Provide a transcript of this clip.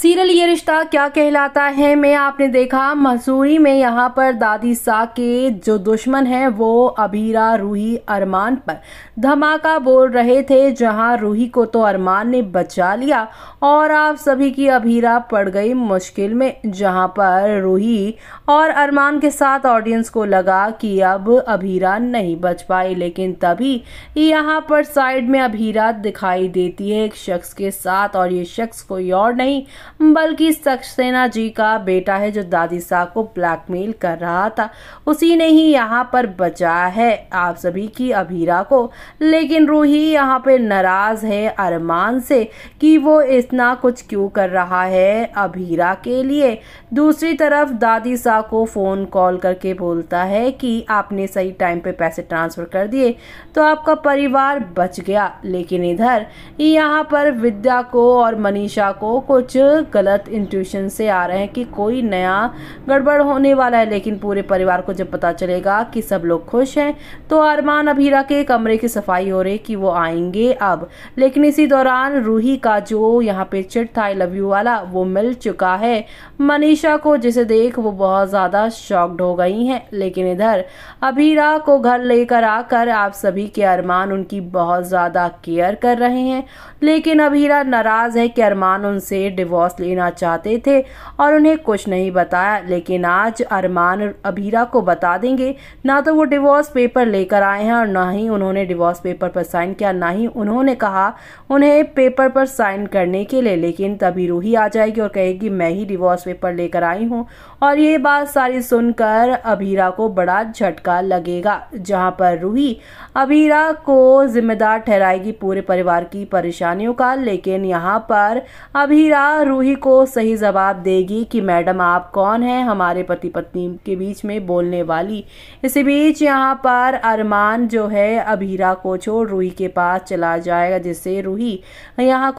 serial ये रिश्ता क्या कहलाता है मैं आपने देखा मसूरी में यहाँ पर दादी सा के जो दुश्मन है वो अबीरा रूही अरमान पर धमाका बोल रहे थे जहाँ रूही को तो अरमान ने बचा लिया और आप सभी की अबीरा पड़ गई मुश्किल में जहाँ पर रूही और अरमान के साथ ऑडियंस को लगा कि अब अबीरा नहीं बच पाई लेकिन तभी यहाँ पर साइड में अबीरा दिखाई देती है एक शख्स के साथ और ये शख्स कोई और नहीं बल्कि सक्सेना जी का बेटा है जो दादी साहब को ब्लैकमेल कर रहा था उसी ने ही यहाँ पर बचाया है आप सभी की अभीरा को लेकिन रूही यहाँ पे नाराज है अरमान से कि वो इतना कुछ क्यों कर रहा है अभीरा के लिए दूसरी तरफ दादी साहब को फ़ोन कॉल करके बोलता है कि आपने सही टाइम पे पैसे ट्रांसफ़र कर दिए तो आपका परिवार बच गया लेकिन इधर यहाँ पर विद्या को और मनीषा को कुछ गलत इंट्यूशन से आ रहे हैं कि कोई नया गड़बड़ होने वाला है लेकिन पूरे परिवार को जब पता चलेगा कि सब लोग खुश हैं तो अरमान अभीरा के कमरे की सफाई हो रही कि वो आएंगे अब लेकिन इसी दौरान रूही का जो यहाँ पे चिट था आई लव यू वाला वो मिल चुका है मनीषा को जिसे देख वो बहुत ज़्यादा शॉक्ड हो गई हैं लेकिन इधर अभीरा को घर लेकर आकर आप सभी के अरमान उनकी बहुत ज़्यादा केयर कर रहे हैं लेकिन अभीरा नाराज़ है कि अरमान उनसे डिवोर्स लॉस लेना चाहते थे और उन्हें कुछ नहीं बताया लेकिन आज अरमान अबीरा को बता देंगे ना तो वो डिवोर्स पेपर लेकर आए हैं और ना ही उन्होंने डिवोर्स पेपर पर साइन किया ना ही उन्होंने कहा उन्हें पेपर पर साइन करने के लिए लेकिन तभी रूही आ जाएगी और कहेगी मैं ही डिवोर्स पेपर लेकर आई हूँ और ये बात सारी सुनकर अबीरा को बड़ा झटका लगेगा जहाँ पर रूही अबीरा को जिम्मेदार ठहराएगी पूरे परिवार की परेशानियों का लेकिन यहाँ पर अबीरा रूही को सही जवाब देगी कि मैडम आप कौन हैं हमारे पति पत्नी के बीच में बोलने वाली इसी बीच यहाँ पर अरमान जो है अभीरा को छोड़ रूही के पास चला जाएगा जिससे रूही यहाँ